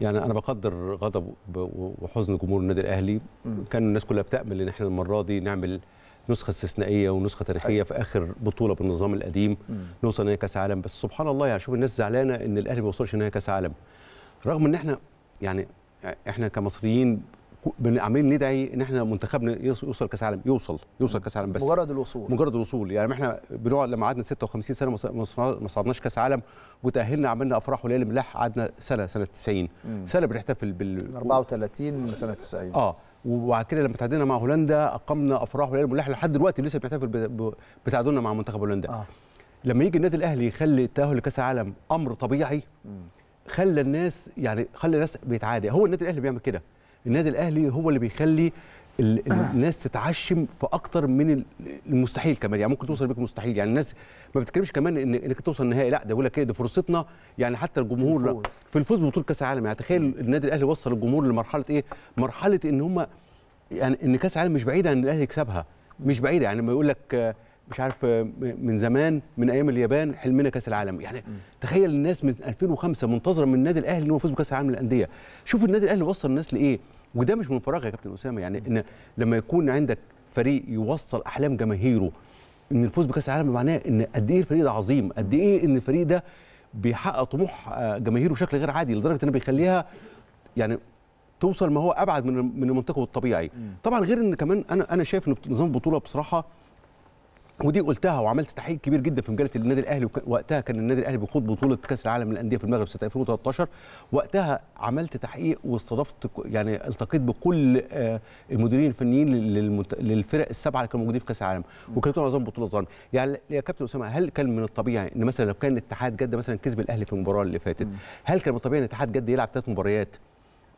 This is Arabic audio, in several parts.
يعني انا بقدر غضب وحزن جمهور النادي الاهلي كان الناس كلها بتامل ان احنا المره دي نعمل نسخه استثنائيه ونسخه تاريخيه أيوة. في اخر بطوله بالنظام القديم نوصل نهائي كاس عالم بس سبحان الله يعني شوف الناس زعلانه ان الاهلي ما وصلش نهائي كاس عالم رغم ان احنا يعني احنا كمصريين عمالين ندعي ان احنا منتخبنا يوصل كاس عالم يوصل يوصل كاس عالم بس مجرد الوصول مجرد الوصول يعني احنا بنقعد لما قعدنا 56 سنه ما صعدناش كاس عالم وتاهلنا عملنا افراح وليل ملاح قعدنا سنه سنه 90 سنه بنحتفل بال 34 سنه 90 اه وبعد كده لما تعادلنا مع هولندا اقمنا افراح وليل ملاح لحد دلوقتي لسه بنحتفل بتعادلنا مع منتخب هولندا آه. لما يجي النادي الاهلي يخلي التاهل لكاس العالم امر طبيعي خلى الناس يعني خلى الناس بيتعادى هو النادي الاهلي بيعمل كده النادي الاهلي هو اللي بيخلي أه. الناس تتعشم في اكتر من المستحيل كمان يعني ممكن توصل بيك مستحيل يعني الناس ما بتتكلمش كمان ان انك توصل النهائي لا ده بيقول لك ايه ده فرصتنا يعني حتى الجمهور في الفوز ببطوله كاس العالم يعني تخيل النادي الاهلي وصل الجمهور لمرحله ايه مرحله ان هم يعني ان كاس العالم مش بعيده عن الاهلي يكسبها مش بعيده يعني ما يقول لك مش عارف من زمان من ايام اليابان حلمنا كاس العالم يعني م. تخيل الناس من 2005 منتظره من النادي الاهلي ان هو يفوز بكاس العالم للانديه شوف النادي الاهلي وصل الناس لايه وده مش من فراغ يا كابتن اسامه يعني ان لما يكون عندك فريق يوصل احلام جماهيره ان الفوز بكاس العالم معناه ان قد ايه الفريق ده عظيم قد ايه ان الفريق ده بيحقق طموح آه، جماهيره بشكل غير عادي لدرجه انه بيخليها يعني توصل ما هو ابعد من من المنطقه الطبيعي طبعا غير ان كمان انا انا شايف ان نظام البطوله بصراحه ودي قلتها وعملت تحقيق كبير جدا في مجله النادي الاهلي وقتها كان النادي الاهلي بيخوض بطوله كاس العالم للانديه في المغرب سنه 2013 وقتها عملت تحقيق واستضفت يعني التقيت بكل آه، المديرين الفنيين للفرق السبعه اللي كانوا موجودين في كاس العالم وكانت عظام بطوله ظلم يعني يا كابتن اسامه هل كان من الطبيعي ان مثلا لو كان اتحاد جده مثلا كسب الاهلي في المباراه اللي فاتت هل كان من الطبيعي ان اتحاد جده يلعب ثلاث مباريات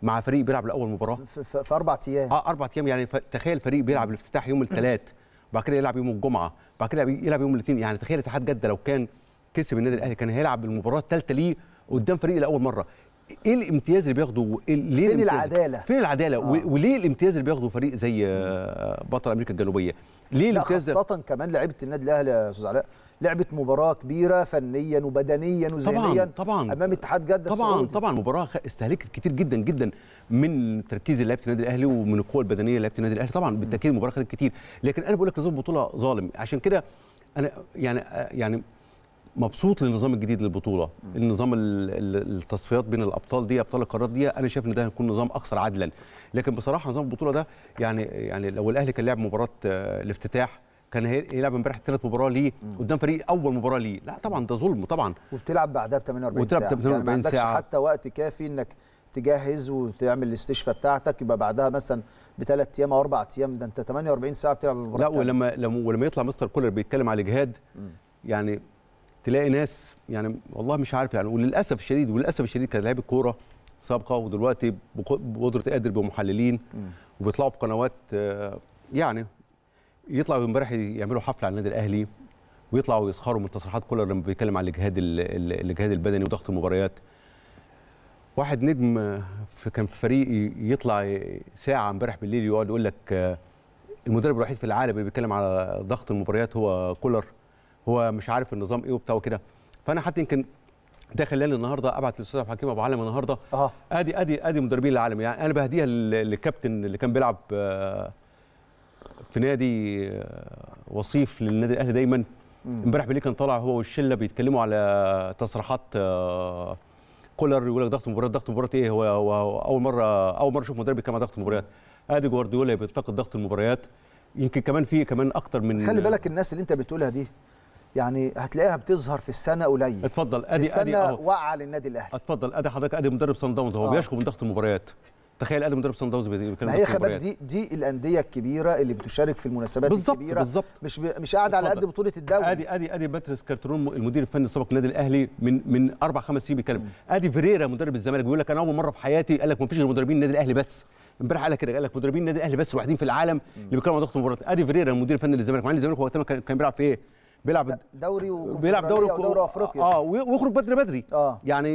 مع فريق بيلعب لاول مباراه في, في اربع ايام اه اربع ايام يعني تخيل فريق بيلعب الافتتاح يوم الثلاث بعد كده يلعب يوم الجمعه بعد كده يلعب يوم الاثنين يعني تخيل اتحاد جده لو كان كسب النادي الاهلي كان هيلعب المباراه الثالثه ليه قدام فريق لاول مره ايه الامتياز اللي بياخده ليه فين العداله فين العداله آه. وليه الامتياز اللي بياخده فريق زي آه، بطل امريكا الجنوبيه ليه الامتياز خاصه كمان لعيبه النادي الاهلي يا استاذ علاء لعبت مباراه كبيره فنيا وبدنيا وذهنيا طبعا طبعا امام اتحاد جده طبعا السعودي. طبعا مباراه استهلكت كتير جدا جدا من تركيز لعيبه النادي الاهلي ومن القوه البدنيه لعيبه النادي الاهلي طبعا بالتاكيد المباراه خدت كتير لكن انا بقول لك نظام بطوله ظالم عشان كده انا يعني آه، يعني مبسوط للنظام الجديد للبطوله النظام التصفيات بين الابطال دي ابطال القارات دي انا شايف ان ده هيكون نظام اكثر عدلا لكن بصراحه نظام البطوله ده يعني يعني لو الاهلي كان لعب مباراه آه، الافتتاح كان هيلعب امبارح ثالث مباراه ليه قدام فريق اول مباراه ليه لا طبعا ده ظلم طبعا وبتلعب بعدها ب 48 وبتلعب ساعه 48 يعني ما عندكش ساعة. حتى وقت كافي انك تجهز وتعمل الاستشفاء بتاعتك يبقى بعدها مثلا بثلاث ايام او اربع ايام ده انت 48 ساعه بتلعب المباراه لا ولما لما ولما يطلع مستر كولر بيتكلم على الاجهاد يعني تلاقي ناس يعني والله مش عارف يعني وللاسف الشديد وللاسف الشديد كان لعيبه كوره سابقه ودلوقتي بقدره قادر بمحللين وبيطلعوا في قنوات آه، يعني يطلعوا امبارح يعملوا حفله على النادي الاهلي ويطلعوا يسخروا من تصريحات كولر لما بيتكلم عن الاجهاد الاجهاد البدني وضغط المباريات واحد نجم آه، في كان في فريق يطلع ساعه امبارح بالليل يقعد يقول لك آه، المدرب الوحيد في العالم اللي بيتكلم على ضغط المباريات هو كولر هو مش عارف النظام ايه وبتاع وكده فانا حتى يمكن ده خلاني النهارده ابعت للاستاذ عبد الحكيم ابو علم النهارده اه ادي ادي ادي مدربين العالم يعني انا بهديها للكابتن اللي كان بيلعب آه، في نادي آه، وصيف للنادي الاهلي دايما امبارح بالليل كان طالع هو والشله بيتكلموا على تصريحات آه، كولر يقول لك ضغط مباريات ضغط مباريات ايه هو, هو اول مره اول مره اشوف مدرب بيتكلم على ضغط المباريات ادي جوارديولا بينتقد ضغط المباريات يمكن كمان في كمان اكتر من خلي بالك الناس اللي انت بتقولها دي يعني هتلاقيها بتظهر في السنه قليل اتفضل ادي استنى ادي وقع للنادي الاهلي اتفضل ادي حضرتك ادي مدرب صن داونز هو آه. بيشكو من ضغط المباريات تخيل ادي مدرب صن داونز بيتكلم هي خباك دي دي الانديه الكبيره اللي بتشارك في المناسبات بالزبط الكبيره بالظبط مش مش قاعده على قد بطوله الدوري ادي ادي ادي باتريس كارترون المدير الفني السابق للنادي الاهلي من من اربع خمس سنين بيتكلم ادي فيريرا مدرب الزمالك بيقول لك انا اول مره في حياتي قال لك ما فيش غير مدربين النادي الاهلي بس امبارح قال لك كده قال لك مدربين النادي الاهلي بس الوحيدين في العالم اللي بيتكلموا عن ضغط المباريات ادي فيريرا المدير الفني للزمالك مع الزمالك وقتها كان بيلعب في ايه بيلعب دوري بيلعب دوري ودوري افريقيا اه ويخرج بدري بدري آه. يعني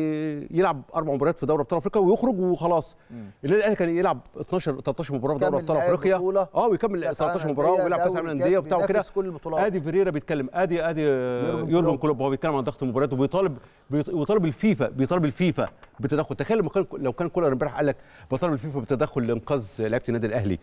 يلعب اربع مباريات في دوري ابطال افريقيا ويخرج وخلاص النادي الاهلي كان يلعب 12 13 مباراه في دوري ابطال افريقيا اه ويكمل 13 مباراه ويلعب كاس العالم للانديه وبتاع وكده ادي فيريرا بيتكلم ادي ادي آه، يورجن كلوب هو بيتكلم عن ضغط المباريات وبيطالب بيطالب الفيفا بيطالب الفيفا بتدخل تخيل لو كان كولر امبارح قال لك بطالب الفيفا بتدخل لانقاذ لعيبه النادي الاهلي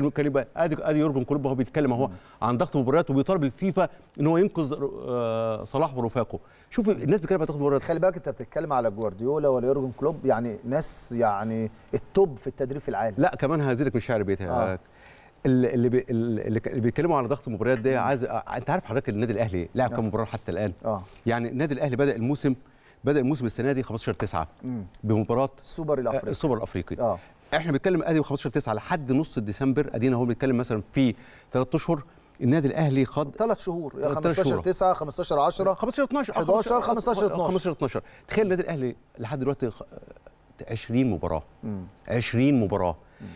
كان كان يبقى ادي ادي يورجن كلوب هو بيتكلم اهو عن ضغط مباريات وبيطالب الفيفا ان هو ينقذ آه، صلاح ورفاقه شوف الناس بتتكلم عن ضغط مباريات خلي بالك انت بتتكلم على جوارديولا ولا يورجن كلوب يعني ناس يعني التوب في التدريب في العالم لا كمان هزيلك من الشعر بيتها آه. اللي بي اللي بيتكلموا على ضغط المباريات ده عايز آه، انت عارف حضرتك النادي الاهلي لعب آه. كم مباراه حتى الان آه. يعني النادي الاهلي بدا الموسم بدا الموسم السنه دي 15 9 بمباراه السوبر آه، الافريقي السوبر الافريقي آه. احنا بنتكلم ادي 15 9 لحد نص ديسمبر ادينا هو بنتكلم مثلا في ثلاث اشهر النادي الاهلي خد ثلاث شهور يا 15 9 15 10 15 12 11 15 12 15 12 تخيل النادي الاهلي لحد دلوقتي 20 آه، مباراه مم. 20 مباراه مم.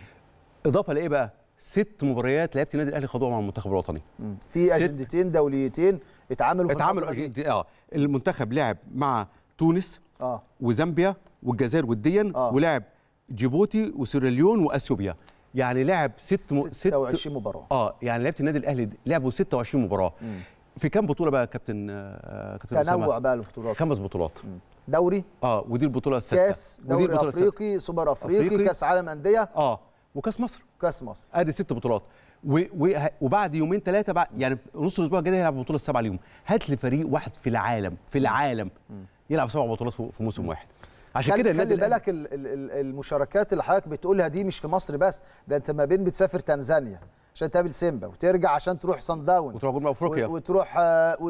اضافه لايه بقى؟ ست مباريات لعيبه النادي الاهلي خدوها مع المنتخب الوطني في اجندتين دوليتين اتعاملوا اتعاملوا اه المنتخب لعب مع تونس اه وزامبيا والجزائر وديا آه. ولعب جيبوتي وسيراليون واثيوبيا يعني لعب ست م... 26 مباراه اه يعني لعبت النادي الاهلي لعبوا 26 مباراه مم. في كام بطوله بقى كابتن آه كابتن تنوع أسامة. بقى البطولات خمس بطولات مم. دوري اه ودي البطوله السادسه كاس دوري ودي البطولة افريقي الستة. سوبر أفريقي, افريقي كاس عالم انديه اه وكاس مصر كاس مصر ادي آه ست بطولات و... و... وبعد يومين ثلاثه بعد يعني نص الاسبوع الجاي هيلعب البطوله السابعه اليوم هات لي فريق واحد في العالم في العالم مم. يلعب سبع بطولات في موسم واحد عشان كده خلي بالك المشاركات اللي حضرتك بتقولها دي مش في مصر بس ده انت ما بين بتسافر تنزانيا عشان تقابل سيمبا وترجع عشان تروح سان داونز وتروح افريقيا وتروح آه,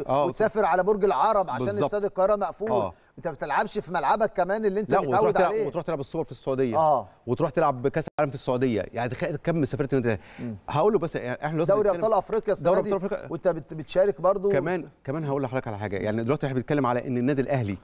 آه، وتسافر على برج العرب عشان استاد القاهره مقفول آه. انت ما بتلعبش في ملعبك كمان اللي انت متعود عليه لا وتروح تلعب الصور في السعوديه اه وتروح تلعب بكاس العالم في السعوديه يعني تخيل كم سافرت انت هقول له بس يعني احنا دلوقتي دوري ابطال افريقيا دوري ابطال افريقيا وانت بتشارك برضو كمان وت... كمان هقول لحضرتك على حاجه يعني دلوقتي احنا بنتكلم على ان النادي الاهلي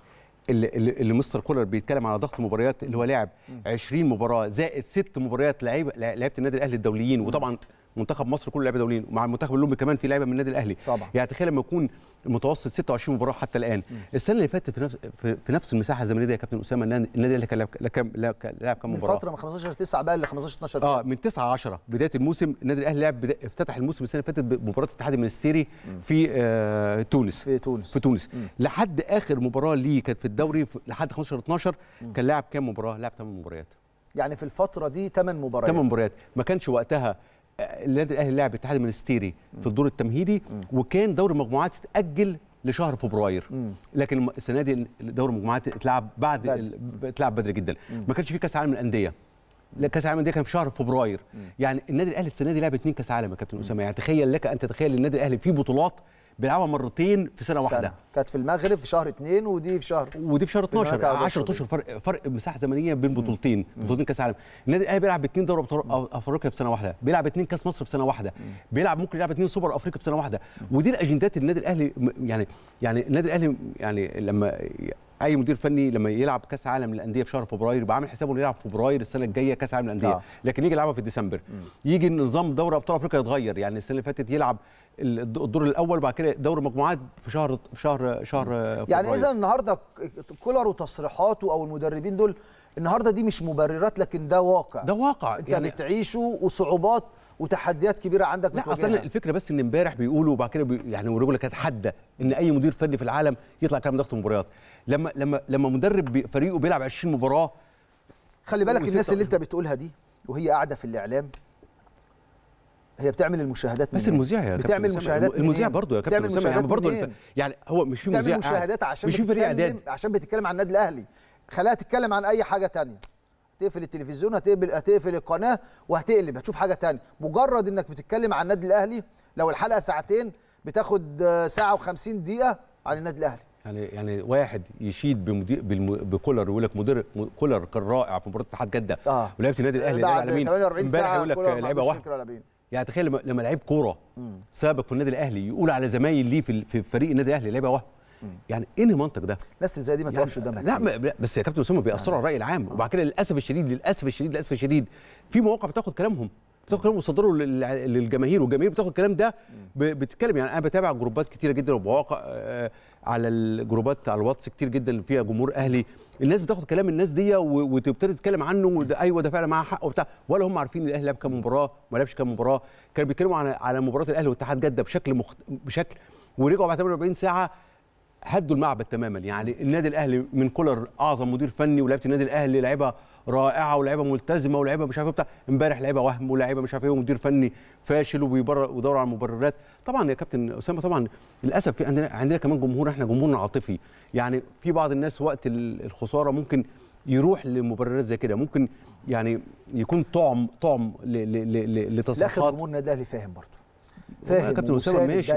اللي, اللي مستر كولر بيتكلم على ضغط مباريات اللي هو لعب 20 مباراه زائد ست مباريات لعيبه لعيبه النادي الاهلي الدوليين وطبعا منتخب مصر كله لعيبه دوليين ومع المنتخب الاولمبي كمان في لعيبه من النادي الاهلي طبعا يعني تخيل لما يكون المتوسط 26 مباراه حتى الان م. السنه اللي فاتت في نفس في نفس المساحه الزمنيه دي يا كابتن اسامه النادي الاهلي كان كام لعب كام مباراه؟ الفتره من 15 9 بقى ل 15 12 اه من 9 10 بدايه الموسم النادي الاهلي لعب افتتح الموسم السنه اللي فاتت بمباراه الاتحاد المنستيري في آه تونس في تونس في تونس م. لحد اخر مباراه ليه كانت في الدوري لحد 15 12 م. كان لعب كام مباراه؟ لعب 8 مباريات يعني في الفتره دي 8 مباريات 8 مباريات ما كانش وقتها النادي الاهلي لعب اتحاد المنستيري في الدور التمهيدي وكان دور المجموعات اتاجل لشهر فبراير لكن السنه دي دور المجموعات اتلعب بعد اتلعب بدري جدا ما كانش في كاس عالم للانديه كاس عالم ده كان في شهر فبراير يعني النادي الاهلي السنه دي لعب اثنين كاس عالم يا كابتن اسامه يعني تخيل لك ان تتخيل النادي الاهلي فيه بطولات بيلعبها مرتين في سنه واحده كانت في المغرب في شهر 2 ودي في شهر ودي في شهر 12 10 اشهر فرق فرق مساحه زمنيه بين بطولتين بطولتين كاس عالم النادي الاهلي بيلعب اثنين دوري ابطال افريقيا في سنه واحده بيلعب اثنين كاس مصر في سنه واحده بيلعب ممكن يلعب اثنين سوبر افريقيا في سنه واحده ودي الاجندات النادي الاهلي يعني يعني النادي الاهلي يعني لما اي مدير فني لما يلعب كاس عالم للانديه في شهر فبراير يبقى عامل حسابه انه يلعب في فبراير السنه الجايه كاس عالم للانديه آه. لكن يجي يلعبها في ديسمبر يجي نظام دوري ابطال افريقيا يتغير يعني السنه اللي فاتت يلعب الدور الاول بعد كده دور المجموعات في شهر في شهر شهر يعني فبراير. يعني اذا النهارده كولر وتصريحاته او المدربين دول النهارده دي مش مبررات لكن ده واقع ده واقع انت يعني بتعيشه وصعوبات وتحديات كبيره عندك لا اصل الفكره بس ان امبارح بيقولوا وبعد كده بي يعني ورجله كانت حاده ان اي مدير فني في العالم يطلع كلام ضغط مباريات لما لما لما مدرب فريقه بيلعب 20 مباراه خلي بالك الناس اللي انت بتقولها دي وهي قاعده في الاعلام هي بتعمل المشاهدات بس المذيع يا كابتن بتعمل مشاهدات المذيع برضه يا كابتن بتعمل يعني برضه الف... يعني هو مش في مذيع بتعمل مشاهدات عشان مش في فريق اعداد عشان بتتكلم عن النادي الاهلي خليها تتكلم عن اي حاجه ثانيه هتقفل التلفزيون هتقفل هتقفل القناه وهتقلب هتشوف حاجه ثانيه مجرد انك بتتكلم عن النادي الاهلي لو الحلقه ساعتين بتاخد آه، ساعه و50 دقيقه عن النادي الاهلي يعني يعني واحد يشيد بمدير بكولر ويقول لك مدير كولر كان رائع في مباراه اتحاد جده آه. ولعيبه النادي الاهلي النادي على مين؟ امبارح يقول لك لعيبه واحده يعني تخيل لما لعيب كوره سابق في النادي الاهلي يقول على زمايل ليه في, في فريق النادي الاهلي لعيبه واحده يعني ايه المنطق ده؟ ناس زي دي ما تقفش يعني قدامها قدامك لا, لا بس يا كابتن اسامه بيأثروا على الراي العام آه. وبعد كده للاسف الشديد للاسف الشديد للاسف الشديد في مواقع بتاخد كلامهم بتاخد كلامهم وتصدره للجماهير والجماهير بتاخد الكلام ده بتتكلم يعني انا بتابع جروبات كتيره جدا ومواقع آه، على الجروبات على الواتس كتير جدا اللي فيها جمهور اهلي الناس بتاخد كلام الناس دي وتبتدي تتكلم عنه وده ايوه ده فعلا معاه حق وبتاع ولا هم عارفين الاهلي لعب كام مباراه ما لعبش كام مباراه كانوا بيتكلموا على على مباراه الاهلي واتحاد جده بشكل مخت... بشكل ورجعوا بعد 48 ساعه هدوا المعبد تماما يعني النادي الاهلي من كولر اعظم مدير فني ولعيبه النادي الاهلي لعيبه رائعه ولعيبه ملتزمه ولعيبه مش عارف إيه بتاع امبارح لعيبه وهم ولعيبه مش عارف ايه ومدير فني فاشل وبيدور على المبررات طبعا يا كابتن اسامه طبعا للاسف في عندنا عندنا كمان جمهور احنا جمهورنا عاطفي يعني في بعض الناس وقت الخساره ممكن يروح لمبررات زي كده ممكن يعني يكون طعم طعم لتصريحات لا جمهور النادي الاهلي فاهم برضه فاهم كابتن اسامه ماشي